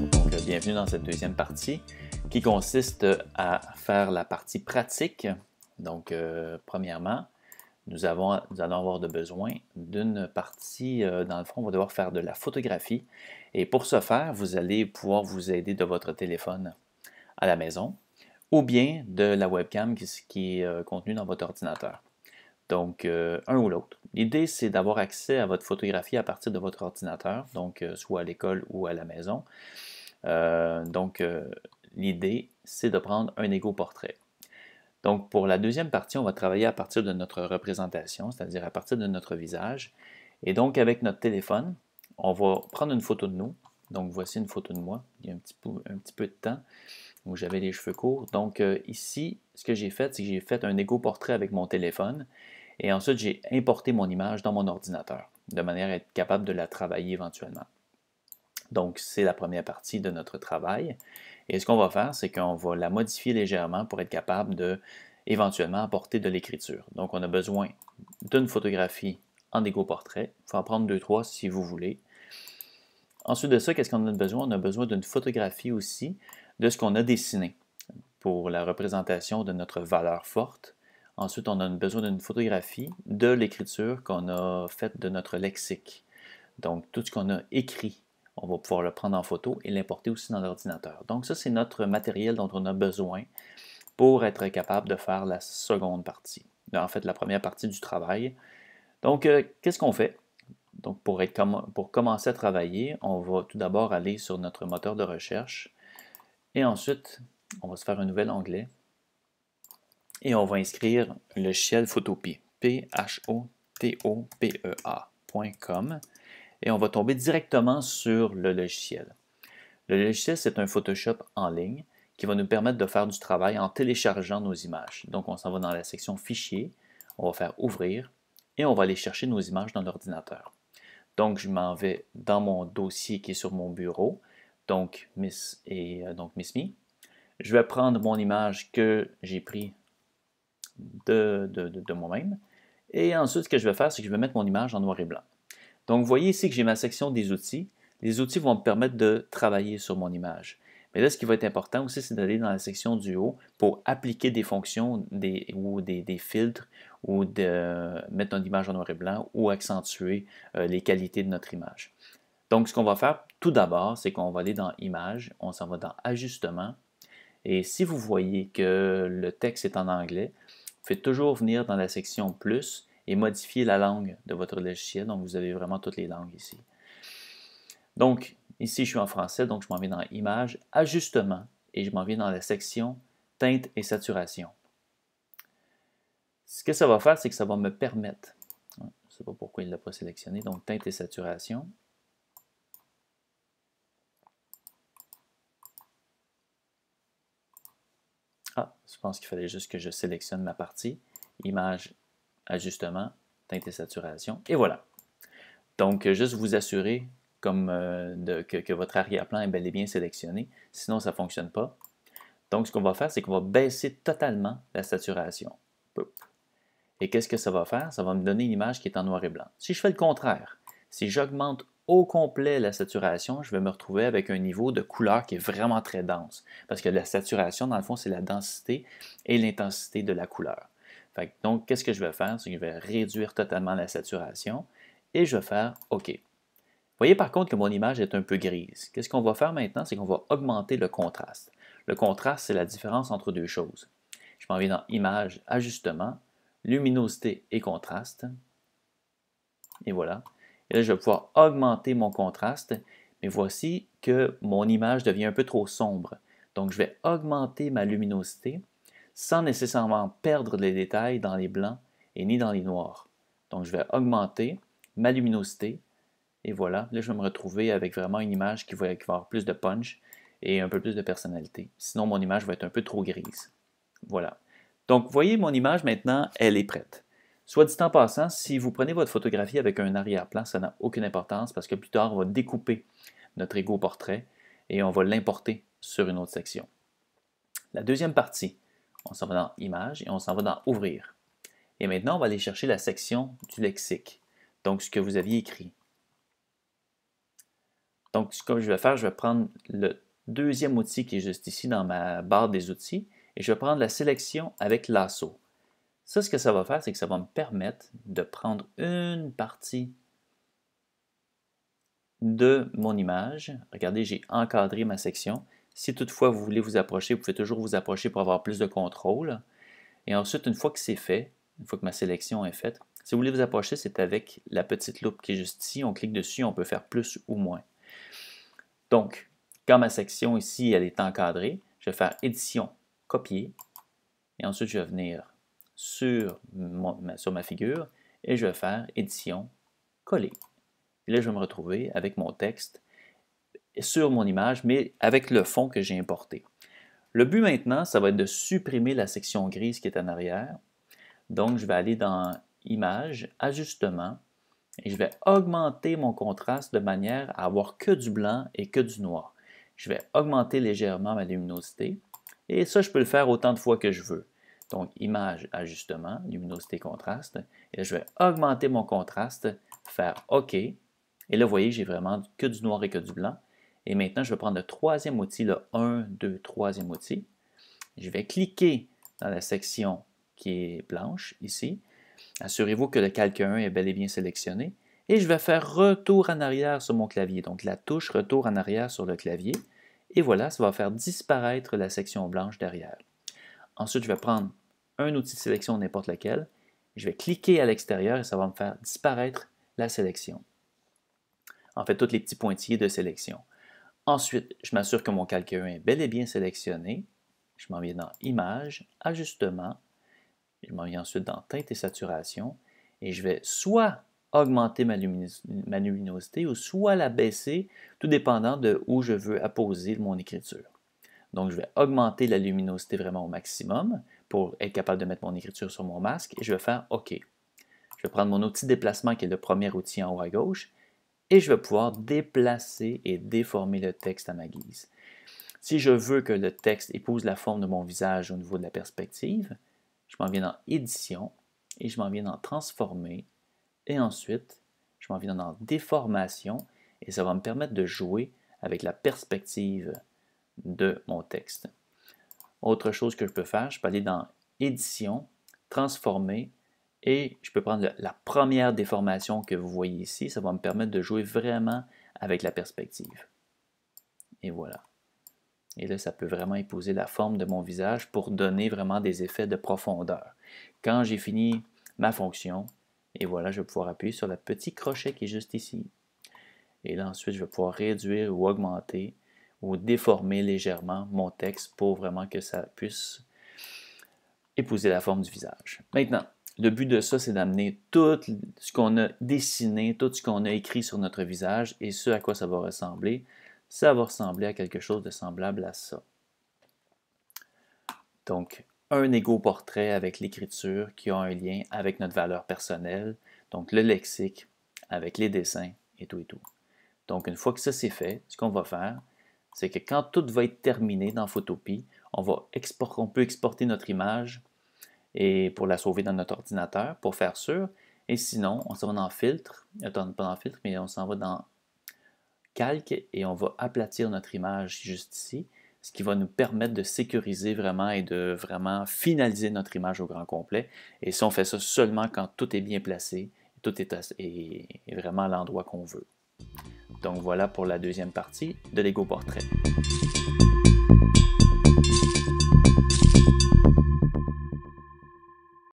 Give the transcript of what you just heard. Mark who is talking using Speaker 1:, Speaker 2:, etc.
Speaker 1: Donc, euh, bienvenue dans cette deuxième partie qui consiste euh, à faire la partie pratique. Donc, euh, premièrement, nous, allons avoir besoin d'une partie, dans le fond, on va devoir faire de la photographie. Et pour ce faire, vous allez pouvoir vous aider de votre téléphone à la maison ou bien de la webcam qui, est contenue dans votre ordinateur. Donc, euh, un ou l'autre. L'idée, c'est d'avoir accès à votre photographie à partir de votre ordinateur, donc euh, soit à l'école ou à la maison. Euh, donc, l'idée, c'est de prendre un égo portrait. Donc, pour la deuxième partie, on va travailler à partir de notre représentation, c'est-à-dire à partir de notre visage. Et donc, avec notre téléphone, on va prendre une photo de nous. Donc, voici une photo de moi, il y a un petit peu, un petit peu de temps où j'avais les cheveux courts. Donc, ici, ce que j'ai fait, c'est que j'ai fait un égo portrait avec mon téléphone. Et ensuite, j'ai importé mon image dans mon ordinateur, de manière à être capable de la travailler éventuellement. Donc, c'est la première partie de notre travail. Et ce qu'on va faire, c'est qu'on va la modifier légèrement pour être capable de éventuellement apporter de l'écriture. Donc, on a besoin d'une photographie en égoportrait. Il faut en prendre deux, trois si vous voulez. Ensuite de ça, qu'est-ce qu'on a besoin? On a besoin d'une photographie aussi de ce qu'on a dessiné pour la représentation de notre valeur forte, Ensuite, on a besoin d'une photographie de l'écriture qu'on a faite de notre lexique. Donc, tout ce qu'on a écrit, on va pouvoir le prendre en photo et l'importer aussi dans l'ordinateur. Donc, ça, c'est notre matériel dont on a besoin pour être capable de faire la seconde partie. En fait, la première partie du travail. Donc, euh, qu'est-ce qu'on fait? Donc, pour, pour commencer à travailler, on va tout d'abord aller sur notre moteur de recherche. Et ensuite, on va se faire un nouvel onglet et on va inscrire logiciel Photopie, P-H-O-T-O-P-E-A.com, et on va tomber directement sur le logiciel. Le logiciel, c'est un Photoshop en ligne qui va nous permettre de faire du travail en téléchargeant nos images. Donc, on s'en va dans la section Fichier, on va faire Ouvrir, et on va aller chercher nos images dans l'ordinateur. Donc, je m'en vais dans mon dossier qui est sur mon bureau, donc Miss et euh, donc Miss Me. Je vais prendre mon image que j'ai prise de, moi-même. Et ensuite, ce que je vais faire, c'est que je vais mettre mon image en noir et blanc. Donc, vous voyez ici que j'ai ma section des outils. Les outils vont me permettre de travailler sur mon image. Mais là, ce qui va être important aussi, c'est d'aller dans la section du haut pour appliquer des fonctions ou des, filtres ou de mettre notre image en noir et blanc ou accentuer euh, les qualités de notre image. Donc, ce qu'on va faire tout d'abord, c'est qu'on va aller dans Images, on s'en va dans ajustement Et si vous voyez que le texte est en anglais, toujours venir dans la section Plus et modifier la langue de votre logiciel. Donc, vous avez vraiment toutes les langues ici. Donc, ici, je suis en français, donc je m'en vais dans Image, Ajustement, et je m'en vais dans la section Teinte et Saturation. Ce que ça va faire, c'est que ça va me permettre, hein, je sais pas pourquoi il ne l'a pas sélectionné, donc Teinte et Saturation. Ah, je pense qu'il fallait juste que je sélectionne ma partie. Image, ajustement, teinte et saturation. Et voilà. Donc, euh, juste vous assurer comme, euh, que, que, votre arrière-plan est bel et bien sélectionné. Sinon, ça ne fonctionne pas. Donc, ce qu'on va faire, c'est qu'on va baisser totalement la saturation. Et qu'est-ce que ça va faire? Ça va me donner une image qui est en noir et blanc. Si je fais le contraire, si j'augmente au complet la saturation, je vais me retrouver avec un niveau de couleur qui est vraiment très dense. Parce que la saturation, dans le fond, c'est la densité et l'intensité de la couleur. donc, qu'est-ce que je vais faire? C'est je vais réduire totalement la saturation et je vais faire OK. Vous voyez par contre que mon image est un peu grise. Qu'est-ce qu'on va faire maintenant? C'est qu'on va augmenter le contraste. Le contraste, c'est la différence entre deux choses. Je m'en vais dans Image, Ajustement, Luminosité et Contraste. Et voilà. Et là, je vais pouvoir augmenter mon contraste. Mais voici que mon image devient un peu trop sombre. Donc, je vais augmenter ma luminosité sans nécessairement perdre les détails dans les blancs et ni dans les noirs. Donc, je vais augmenter ma luminosité. Et voilà, là, je vais me retrouver avec vraiment une image qui va, avoir plus de punch et un peu plus de personnalité. Sinon, mon image va être un peu trop grise. Voilà. Donc, vous voyez, mon image maintenant, elle est prête. Soit dit en passant, si vous prenez votre photographie avec un arrière-plan, ça n'a aucune importance parce que plus tard, on va découper notre égo portrait et on va l'importer sur une autre section. La deuxième partie, on s'en va dans Images et on s'en va dans Ouvrir. Et maintenant, on va aller chercher la section du lexique, donc ce que vous aviez écrit. Donc, ce que je vais faire, je vais prendre le deuxième outil qui est juste ici dans ma barre des outils et je vais prendre la sélection avec l'assaut. Ça, ce que ça va faire, c'est que ça va me permettre de prendre une partie de mon image. Regardez, j'ai encadré ma section. Si toutefois vous voulez vous approcher, vous pouvez toujours vous approcher pour avoir plus de contrôle. Et ensuite, une fois que c'est fait, une fois que ma sélection est faite, si vous voulez vous approcher, c'est avec la petite loupe qui est juste ici. On clique dessus, on peut faire plus ou moins. Donc, quand ma section ici, elle est encadrée, je vais faire édition, copier. Et ensuite, je vais venir sur, ma, ma figure et je vais faire édition, coller. Et là, je vais me retrouver avec mon texte sur mon image, mais avec le fond que j'ai importé. Le but maintenant, ça va être de supprimer la section grise qui est en arrière. Donc, je vais aller dans Image, Ajustement, et je vais augmenter mon contraste de manière à avoir que du blanc et que du noir. Je vais augmenter légèrement ma luminosité, et ça, je peux le faire autant de fois que je veux. Donc, image, ajustement, luminosité, contraste. Et je vais augmenter mon contraste, faire OK. Et là, vous voyez, j'ai vraiment que du noir et que du blanc. Et maintenant, je vais prendre le troisième outil, le 1, 2, troisième outil. Je vais cliquer dans la section qui est blanche ici. Assurez-vous que le calque 1 est bel et bien sélectionné. Et je vais faire retour en arrière sur mon clavier. Donc la touche retour en arrière sur le clavier. Et voilà, ça va faire disparaître la section blanche derrière. Ensuite, je vais prendre un outil de sélection, n'importe lequel. Je vais cliquer à l'extérieur et ça va me faire disparaître la sélection. En fait, tous les petits pointillés de sélection. Ensuite, je m'assure que mon calque 1 est bel et bien sélectionné. Je m'en viens dans Images, Ajustement. Je m'en viens ensuite dans Teinte et Saturation. Et je vais soit augmenter ma, ma luminosité ou soit la baisser, tout dépendant de où je veux apposer mon écriture. Donc, je vais augmenter la luminosité vraiment au maximum pour être capable de mettre mon écriture sur mon masque et je vais faire OK. Je vais prendre mon outil déplacement qui est le premier outil en haut à gauche et je vais pouvoir déplacer et déformer le texte à ma guise. Si je veux que le texte épouse la forme de mon visage au niveau de la perspective, je m'en viens dans Édition et je m'en viens dans Transformer et ensuite je m'en viens dans Déformation et ça va me permettre de jouer avec la perspective de mon texte. Autre chose que je peux faire, je peux aller dans Édition, Transformer, et je peux prendre la première déformation que vous voyez ici. Ça va me permettre de jouer vraiment avec la perspective. Et voilà. Et là, ça peut vraiment épouser la forme de mon visage pour donner vraiment des effets de profondeur. Quand j'ai fini ma fonction, et voilà, je vais pouvoir appuyer sur le petit crochet qui est juste ici. Et là, ensuite, je vais pouvoir réduire ou augmenter ou déformer légèrement mon texte pour vraiment que ça puisse épouser la forme du visage. Maintenant, le but de ça, c'est d'amener tout ce qu'on a dessiné, tout ce qu'on a écrit sur notre visage et ce à quoi ça va ressembler. Ça va ressembler à quelque chose de semblable à ça. Donc, un égo-portrait avec l'écriture qui a un lien avec notre valeur personnelle, donc le lexique, avec les dessins et tout et tout. Donc, une fois que ça c'est fait, ce qu'on va faire, c'est que quand tout va être terminé dans Photopie, on, peut exporter notre image et pour la sauver dans notre ordinateur pour faire sûr. Et sinon, on s'en va dans Filtre, pas dans Filtre, mais on s'en va dans Calque et on va aplatir notre image juste ici, ce qui va nous permettre de sécuriser vraiment et de vraiment finaliser notre image au grand complet. Et si on fait ça seulement quand tout est bien placé, tout est, est vraiment à l'endroit qu'on veut. Donc voilà pour la deuxième partie de Lego Portrait.